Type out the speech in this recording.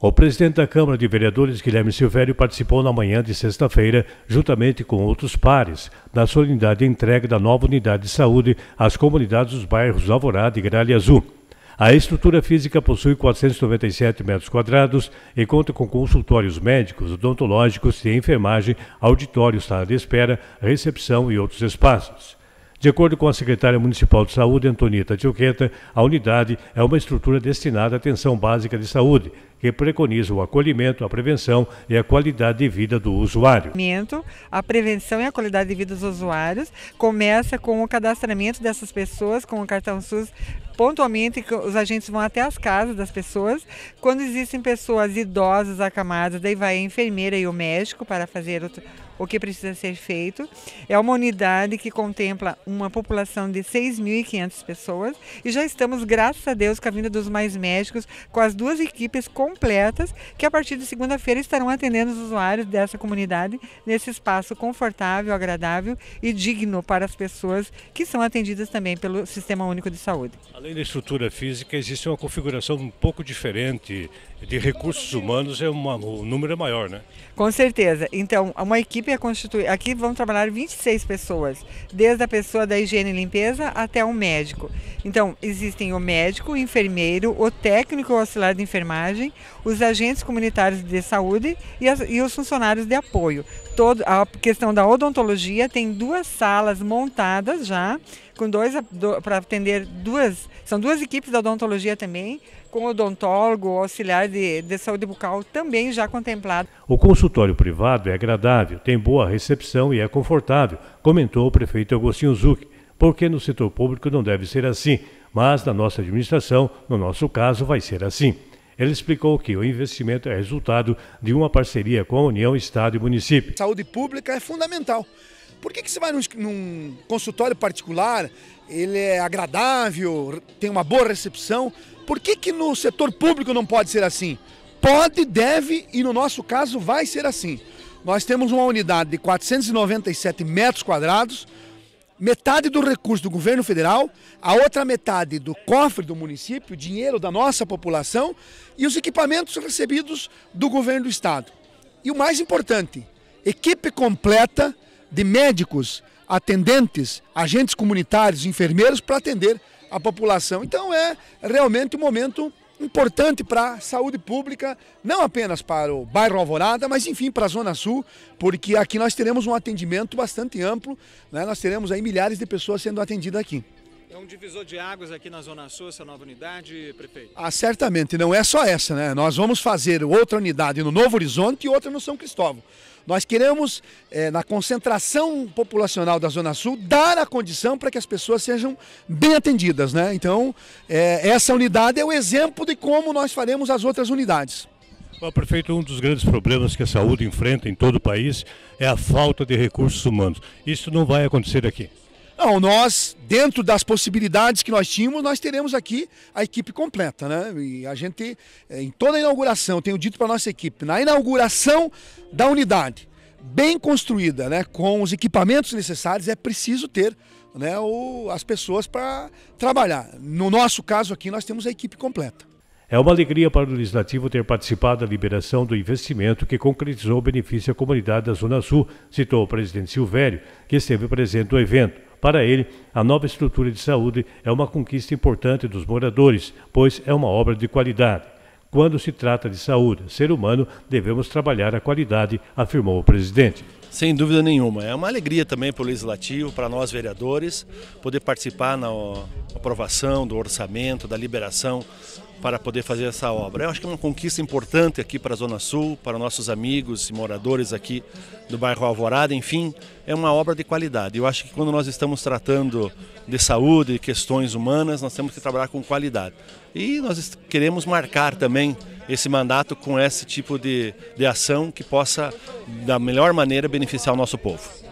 O presidente da Câmara de Vereadores, Guilherme Silvério, participou na manhã de sexta-feira, juntamente com outros pares, da solenidade entrega da nova unidade de saúde às comunidades dos bairros Alvorada e Gralha Azul. A estrutura física possui 497 metros quadrados e conta com consultórios médicos, odontológicos e enfermagem, auditório, sala de espera, recepção e outros espaços. De acordo com a secretária municipal de saúde, Antonieta Tioqueta, a unidade é uma estrutura destinada à atenção básica de saúde, que preconiza o acolhimento, a prevenção e a qualidade de vida do usuário. A prevenção e a qualidade de vida dos usuários começa com o cadastramento dessas pessoas com o cartão SUS pontualmente os agentes vão até as casas das pessoas. Quando existem pessoas idosas acamadas, daí vai a enfermeira e o médico para fazer o que precisa ser feito. É uma unidade que contempla uma população de 6.500 pessoas e já estamos, graças a Deus, com a vinda dos mais médicos, com as duas equipes completas que a partir de segunda-feira estarão atendendo os usuários dessa comunidade nesse espaço confortável, agradável e digno para as pessoas que são atendidas também pelo Sistema Único de Saúde. Além da estrutura física, existe uma configuração um pouco diferente de recursos humanos, é uma, o número é maior, né? Com certeza. Então, uma equipe equipe é constituída. Aqui vão trabalhar 26 pessoas, desde a pessoa da higiene e limpeza até o médico. Então, existem o médico, o enfermeiro, o técnico o auxiliar de enfermagem, os agentes comunitários de saúde e, as, e os funcionários de apoio. Todo, a questão da odontologia tem duas salas montadas já com dois para atender duas, são duas equipes da odontologia também, com odontólogo, auxiliar de, de saúde bucal também já contemplado. O consultório privado é agradável, tem boa recepção e é confortável, comentou o prefeito Agostinho Zucchi, porque no setor público não deve ser assim, mas na nossa administração, no nosso caso, vai ser assim. Ele explicou que o investimento é resultado de uma parceria com a União, Estado e Município. Saúde pública é fundamental. Por que, que você vai num, num consultório particular, ele é agradável, tem uma boa recepção? Por que, que no setor público não pode ser assim? Pode, deve e no nosso caso vai ser assim. Nós temos uma unidade de 497 metros quadrados, metade do recurso do governo federal, a outra metade do cofre do município, dinheiro da nossa população e os equipamentos recebidos do governo do estado. E o mais importante, equipe completa de médicos, atendentes, agentes comunitários, enfermeiros para atender a população. Então é realmente um momento importante para a saúde pública, não apenas para o bairro Alvorada, mas enfim para a Zona Sul, porque aqui nós teremos um atendimento bastante amplo, né? nós teremos aí milhares de pessoas sendo atendidas aqui. É um divisor de águas aqui na Zona Sul, essa nova unidade, prefeito? Ah, certamente, não é só essa, né? Nós vamos fazer outra unidade no Novo Horizonte e outra no São Cristóvão. Nós queremos, é, na concentração populacional da Zona Sul, dar a condição para que as pessoas sejam bem atendidas, né? Então, é, essa unidade é o exemplo de como nós faremos as outras unidades. Bom, prefeito, um dos grandes problemas que a saúde enfrenta em todo o país é a falta de recursos humanos. Isso não vai acontecer aqui. Não, nós, dentro das possibilidades que nós tínhamos, nós teremos aqui a equipe completa, né? E a gente, eh, em toda a inauguração, tenho dito para nossa equipe, na inauguração da unidade, bem construída, né, com os equipamentos necessários, é preciso ter né, o, as pessoas para trabalhar. No nosso caso aqui, nós temos a equipe completa. É uma alegria para o Legislativo ter participado da liberação do investimento que concretizou o benefício à comunidade da Zona Sul, citou o presidente Silvério, que esteve presente no evento. Para ele, a nova estrutura de saúde é uma conquista importante dos moradores, pois é uma obra de qualidade. Quando se trata de saúde, ser humano, devemos trabalhar a qualidade, afirmou o presidente. Sem dúvida nenhuma. É uma alegria também para o Legislativo, para nós vereadores, poder participar na aprovação do orçamento, da liberação para poder fazer essa obra. Eu acho que é uma conquista importante aqui para a Zona Sul, para nossos amigos e moradores aqui do bairro Alvorada, enfim, é uma obra de qualidade. Eu acho que quando nós estamos tratando de saúde e questões humanas, nós temos que trabalhar com qualidade. E nós queremos marcar também esse mandato com esse tipo de, de ação que possa, da melhor maneira, beneficiar o nosso povo.